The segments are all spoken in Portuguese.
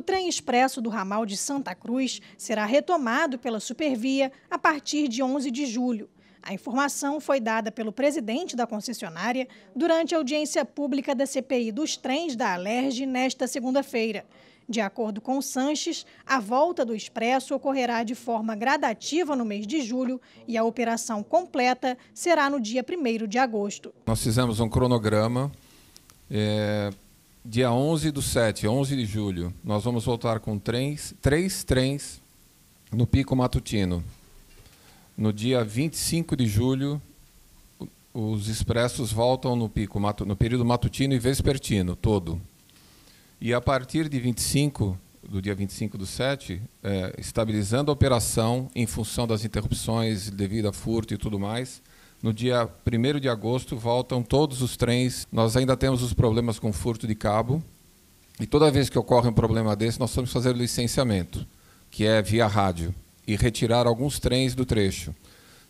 O trem expresso do ramal de Santa Cruz será retomado pela Supervia a partir de 11 de julho. A informação foi dada pelo presidente da concessionária durante a audiência pública da CPI dos trens da Alerj nesta segunda-feira. De acordo com Sanches, a volta do Expresso ocorrerá de forma gradativa no mês de julho e a operação completa será no dia 1 de agosto. Nós fizemos um cronograma é dia 11 do 7, 11 de julho, nós vamos voltar com trens, três trens no Pico Matutino. No dia 25 de julho, os expressos voltam no pico no período matutino e vespertino todo. E a partir de 25, do dia 25 do 7, é, eh, estabilizando a operação em função das interrupções devido a furto e tudo mais, no dia 1 de agosto voltam todos os trens. Nós ainda temos os problemas com furto de cabo. E toda vez que ocorre um problema desse, nós que fazer licenciamento, que é via rádio, e retirar alguns trens do trecho.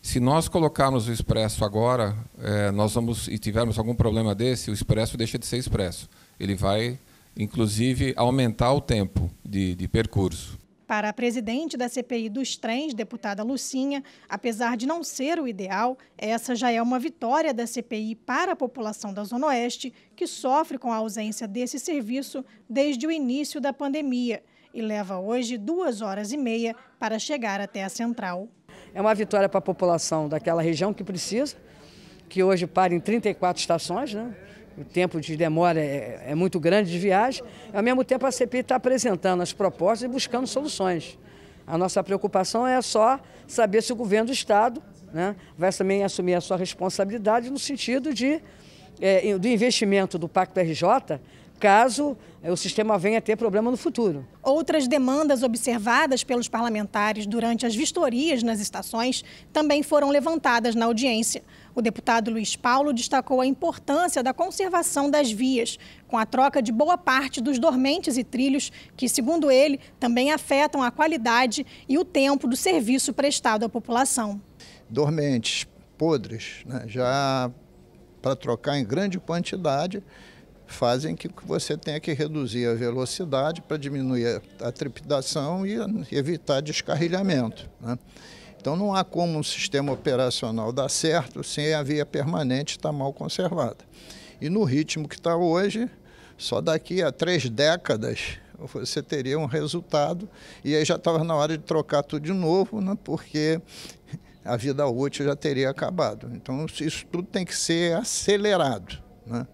Se nós colocarmos o expresso agora, é, nós vamos e tivermos algum problema desse, o expresso deixa de ser expresso. Ele vai, inclusive, aumentar o tempo de, de percurso. Para a presidente da CPI dos trens, deputada Lucinha, apesar de não ser o ideal, essa já é uma vitória da CPI para a população da Zona Oeste, que sofre com a ausência desse serviço desde o início da pandemia e leva hoje duas horas e meia para chegar até a central. É uma vitória para a população daquela região que precisa, que hoje para em 34 estações, né? o tempo de demora é, é muito grande de viagem, ao mesmo tempo a CPI está apresentando as propostas e buscando soluções. A nossa preocupação é só saber se o governo do Estado né, vai também assumir a sua responsabilidade no sentido de, é, do investimento do Pacto RJ caso o sistema venha a ter problema no futuro. Outras demandas observadas pelos parlamentares durante as vistorias nas estações também foram levantadas na audiência. O deputado Luiz Paulo destacou a importância da conservação das vias, com a troca de boa parte dos dormentes e trilhos, que, segundo ele, também afetam a qualidade e o tempo do serviço prestado à população. Dormentes podres, né? já para trocar em grande quantidade, fazem que você tenha que reduzir a velocidade para diminuir a trepidação e evitar descarrilhamento. Né? Então não há como um sistema operacional dar certo sem a via permanente estar mal conservada. E no ritmo que está hoje, só daqui a três décadas você teria um resultado e aí já estava na hora de trocar tudo de novo, né? porque a vida útil já teria acabado. Então isso tudo tem que ser acelerado. Né?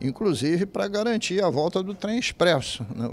inclusive para garantir a volta do trem expresso. Né?